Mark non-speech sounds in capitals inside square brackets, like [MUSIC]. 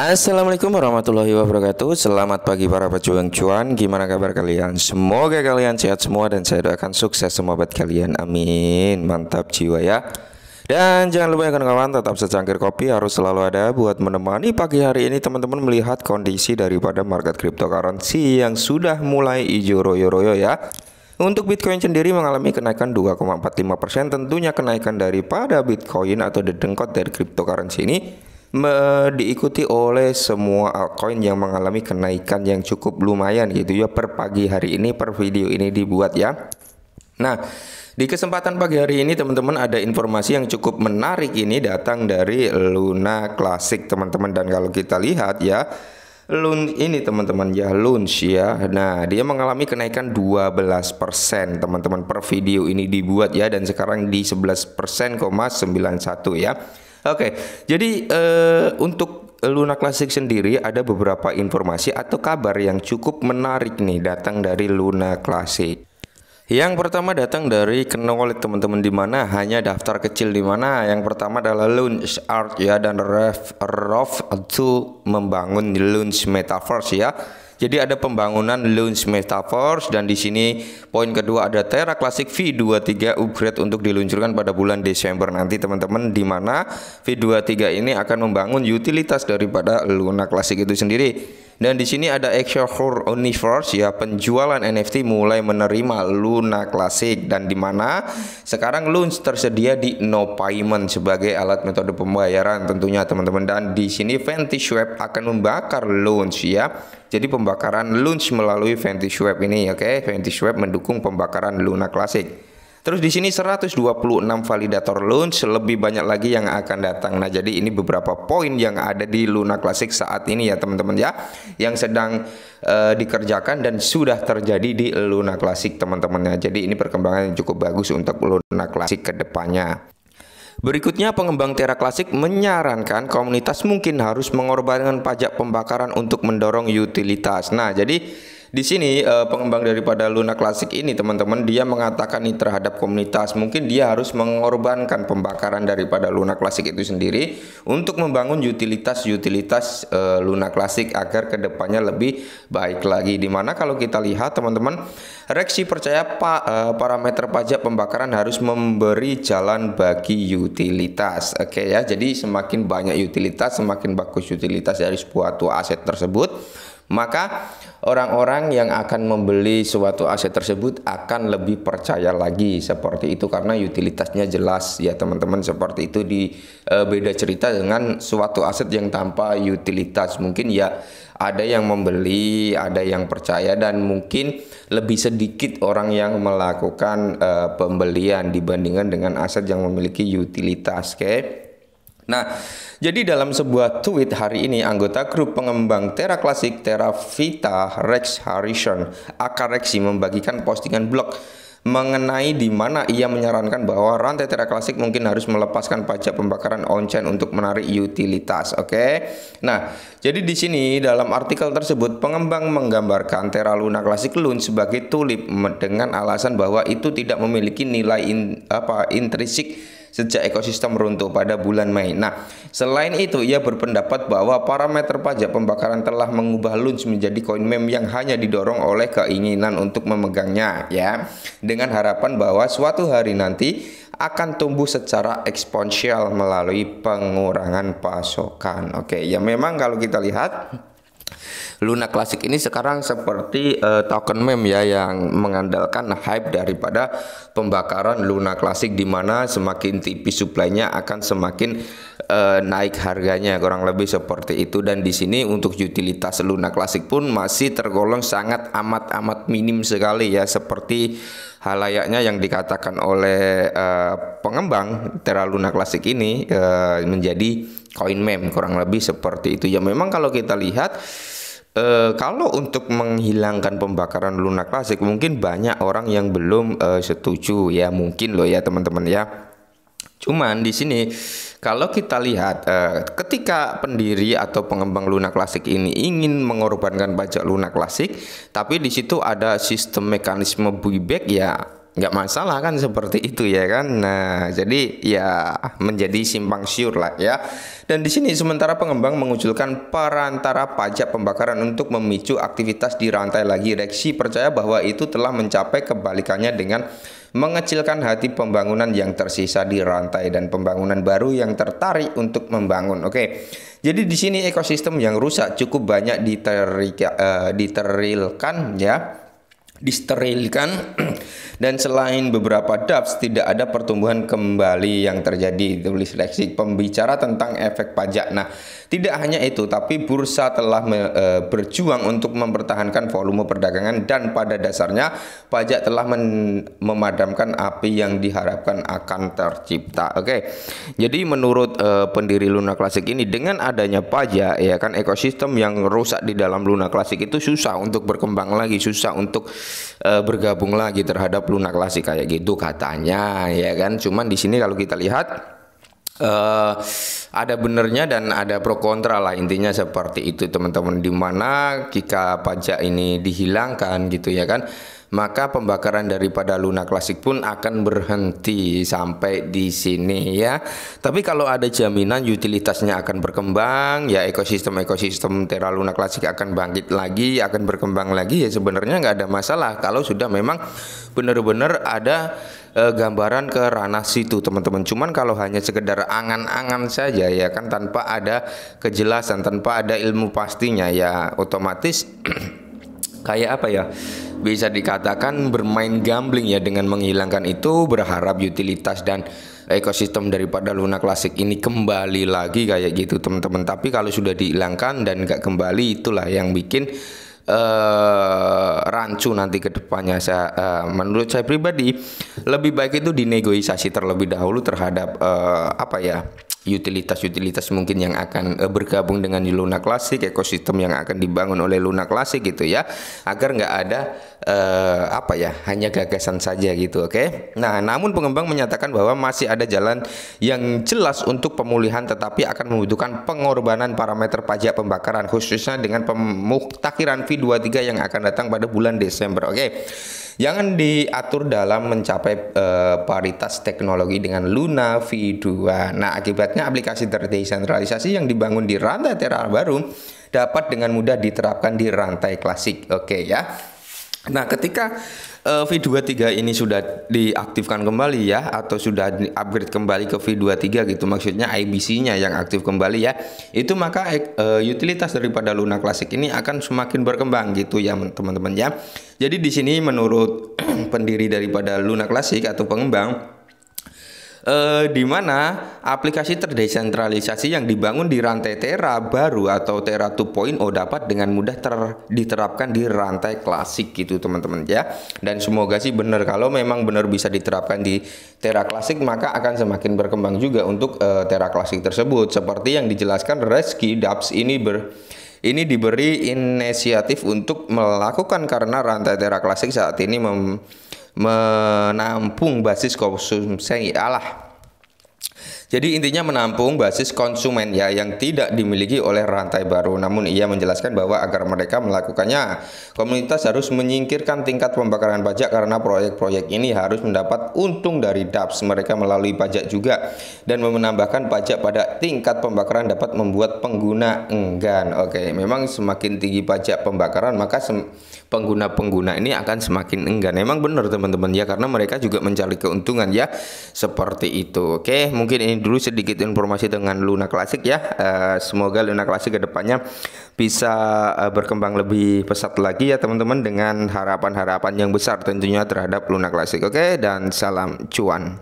Assalamualaikum warahmatullahi wabarakatuh Selamat pagi para pejuang cuan Gimana kabar kalian? Semoga kalian sehat semua Dan saya doakan sukses semua buat kalian Amin Mantap jiwa ya dan jangan lupa ya kawan-kawan tetap secangkir kopi harus selalu ada buat menemani pagi hari ini teman-teman melihat kondisi daripada market cryptocurrency yang sudah mulai ijo royo-royo ya. Untuk Bitcoin sendiri mengalami kenaikan 2,45% tentunya kenaikan daripada Bitcoin atau dedengkot dari cryptocurrency ini diikuti oleh semua altcoin yang mengalami kenaikan yang cukup lumayan gitu ya per pagi hari ini per video ini dibuat ya. Nah, di kesempatan pagi hari ini teman-teman ada informasi yang cukup menarik ini datang dari Luna Classic teman-teman dan kalau kita lihat ya Lun ini teman-teman ya Lunch ya. Nah, dia mengalami kenaikan 12% teman-teman per video ini dibuat ya dan sekarang di 11,91 ya. Oke, okay. jadi uh, untuk Luna Classic sendiri ada beberapa informasi atau kabar yang cukup menarik nih datang dari Luna Classic. Yang pertama datang dari kena Wallet teman-teman di mana hanya daftar kecil di mana yang pertama adalah Launch Art ya dan Ref Rof itu membangun Launch Metaverse ya. Jadi ada pembangunan launch Metaverse dan di sini poin kedua ada Terra Classic V23 upgrade untuk diluncurkan pada bulan Desember nanti teman-teman di mana V23 ini akan membangun utilitas daripada Luna Classic itu sendiri. Dan di sini ada Exhore Universe ya penjualan NFT mulai menerima Luna Classic dan di mana sekarang Luna tersedia di No Payment sebagai alat metode pembayaran tentunya teman-teman dan di sini Ventiswap akan membakar Luna ya. Jadi pembakaran Luna melalui Ventiswap ini oke. Okay? Ventiswap mendukung pembakaran Luna Classic. Terus di sini 126 validator launch lebih banyak lagi yang akan datang. Nah, jadi ini beberapa poin yang ada di Luna Classic saat ini ya, teman-teman ya, yang sedang uh, dikerjakan dan sudah terjadi di Luna Classic, teman-teman ya. Jadi ini perkembangan yang cukup bagus untuk Luna Classic ke depannya. Berikutnya, pengembang Terra Classic menyarankan komunitas mungkin harus mengorbankan pajak pembakaran untuk mendorong utilitas. Nah, jadi di sini uh, pengembang daripada Luna Classic ini teman-teman dia mengatakan nih terhadap komunitas mungkin dia harus mengorbankan pembakaran daripada Luna Classic itu sendiri untuk membangun utilitas-utilitas uh, Luna Classic agar kedepannya lebih baik lagi. Dimana kalau kita lihat teman-teman reaksi percaya pa, uh, parameter pajak pembakaran harus memberi jalan bagi utilitas. Oke okay, ya, jadi semakin banyak utilitas semakin bagus utilitas dari sebuah aset tersebut maka orang-orang yang akan membeli suatu aset tersebut akan lebih percaya lagi seperti itu karena utilitasnya jelas ya teman-teman seperti itu di e, beda cerita dengan suatu aset yang tanpa utilitas mungkin ya ada yang membeli, ada yang percaya dan mungkin lebih sedikit orang yang melakukan e, pembelian dibandingkan dengan aset yang memiliki utilitas, oke. Nah, jadi dalam sebuah tweet hari ini, anggota grup pengembang Terra Classic Terra Vita Rex Harrison, Rexi membagikan postingan blog mengenai di mana ia menyarankan bahwa rantai Terra Classic mungkin harus melepaskan pajak pembakaran on-chain untuk menarik utilitas, oke? Okay? Nah, jadi di sini dalam artikel tersebut pengembang menggambarkan Terra Luna Classic Loon sebagai tulip dengan alasan bahwa itu tidak memiliki nilai in, apa intrinsik sejak ekosistem runtuh pada bulan Mei. Nah, selain itu ia berpendapat bahwa parameter pajak pembakaran telah mengubah Lunch menjadi koin meme yang hanya didorong oleh keinginan untuk memegangnya ya. Dengan harapan bahwa suatu hari nanti akan tumbuh secara eksponensial melalui pengurangan pasokan. Oke, ya memang kalau kita lihat Luna Classic ini sekarang seperti uh, token meme ya yang mengandalkan hype daripada pembakaran Luna Classic di mana semakin tipis suplainya akan semakin uh, naik harganya kurang lebih seperti itu dan di sini untuk utilitas Luna Classic pun masih tergolong sangat amat-amat minim sekali ya seperti halayaknya yang dikatakan oleh uh, pengembang Terra Luna Classic ini uh, menjadi koin meme kurang lebih seperti itu ya memang kalau kita lihat E, kalau untuk menghilangkan pembakaran lunak klasik mungkin banyak orang yang belum e, setuju ya mungkin loh ya teman-teman ya. Cuman di sini kalau kita lihat e, ketika pendiri atau pengembang lunak klasik ini ingin mengorbankan pajak lunak klasik, tapi di situ ada sistem mekanisme buyback ya nggak masalah kan seperti itu ya kan nah jadi ya menjadi simpang siur lah ya dan di sini sementara pengembang mengusulkan perantara pajak pembakaran untuk memicu aktivitas di rantai lagi Reksi percaya bahwa itu telah mencapai kebalikannya dengan mengecilkan hati pembangunan yang tersisa di rantai dan pembangunan baru yang tertarik untuk membangun. Oke. Jadi di sini ekosistem yang rusak cukup banyak uh, diterilkan ya disterilkan [CLEARS THROAT] dan selain beberapa DAPS tidak ada pertumbuhan kembali yang terjadi tulis leksi pembicara tentang efek pajak. Nah, tidak hanya itu tapi bursa telah me, e, berjuang untuk mempertahankan volume perdagangan dan pada dasarnya pajak telah men, memadamkan api yang diharapkan akan tercipta. Oke. Jadi menurut e, pendiri Luna Klasik ini dengan adanya pajak ya kan ekosistem yang rusak di dalam Luna Klasik itu susah untuk berkembang lagi, susah untuk uh, bergabung lagi terhadap lunak klasik kayak gitu katanya ya kan. Cuman di sini kalau kita lihat uh, ada benernya dan ada pro kontra lah intinya seperti itu teman-teman dimana jika pajak ini dihilangkan gitu ya kan maka pembakaran daripada Luna klasik pun akan berhenti sampai di sini ya. Tapi kalau ada jaminan utilitasnya akan berkembang, ya ekosistem-ekosistem Terra Luna klasik akan bangkit lagi, akan berkembang lagi ya sebenarnya nggak ada masalah kalau sudah memang benar-benar ada e, gambaran ke ranah situ teman-teman. Cuman kalau hanya sekedar angan-angan saja ya kan tanpa ada kejelasan, tanpa ada ilmu pastinya ya otomatis [CLEARS THROAT] kayak apa ya bisa dikatakan bermain gambling ya dengan menghilangkan itu berharap utilitas dan ekosistem daripada Luna Classic ini kembali lagi kayak gitu teman-teman tapi kalau sudah dihilangkan dan nggak kembali itulah yang bikin uh, rancu nanti ke depannya saya uh, eh, menurut saya pribadi lebih baik itu dinegosiasi terlebih dahulu terhadap uh, apa ya utilitas-utilitas mungkin yang akan eh, bergabung dengan Luna Classic, ekosistem yang akan dibangun oleh Luna Classic gitu ya, agar nggak ada uh, apa ya, hanya gagasan saja gitu, oke? Okay? Nah, namun pengembang menyatakan bahwa masih ada jalan yang jelas untuk pemulihan, tetapi akan membutuhkan pengorbanan parameter pajak pembakaran, khususnya dengan pemuktakiran V23 yang akan datang pada bulan Desember, oke? Okay? Jangan diatur dalam mencapai e, paritas teknologi dengan Luna V2. Nah, akibatnya aplikasi terdesentralisasi yang dibangun di rantai Terra baru dapat dengan mudah diterapkan di rantai klasik. Oke okay, ya. Nah, ketika uh, eh, V23 ini sudah diaktifkan kembali ya atau sudah upgrade kembali ke V23 gitu maksudnya IBC-nya yang aktif kembali ya itu maka uh, utilitas daripada Luna Classic ini akan semakin berkembang gitu ya teman-teman ya jadi di sini menurut [CLEARS THROAT] pendiri daripada Luna Classic atau pengembang eh, di mana aplikasi terdesentralisasi yang dibangun di rantai Terra baru atau Terra 2.0 dapat dengan mudah ter diterapkan di rantai klasik gitu teman-teman ya. Dan semoga sih benar kalau memang benar bisa diterapkan di Terra klasik maka akan semakin berkembang juga untuk eh, Terra klasik tersebut seperti yang dijelaskan Reski Daps ini ber ini diberi inisiatif untuk melakukan karena rantai Terra klasik saat ini mem menampung basis konsumsi Allah jadi intinya menampung basis konsumen ya yang tidak dimiliki oleh rantai baru. Namun ia menjelaskan bahwa agar mereka melakukannya, komunitas harus menyingkirkan tingkat pembakaran pajak karena proyek-proyek ini harus mendapat untung dari DAPS mereka melalui pajak juga dan menambahkan pajak pada tingkat pembakaran dapat membuat pengguna enggan. Oke, memang semakin tinggi pajak pembakaran maka pengguna-pengguna ini akan semakin enggan. Memang benar teman-teman ya karena mereka juga mencari keuntungan ya seperti itu. Oke, mungkin ini dulu sedikit informasi dengan Luna Classic ya. Uh, semoga Luna Classic kedepannya bisa uh, berkembang lebih pesat lagi ya teman-teman dengan harapan-harapan yang besar tentunya terhadap Luna Classic. Oke okay? dan salam cuan.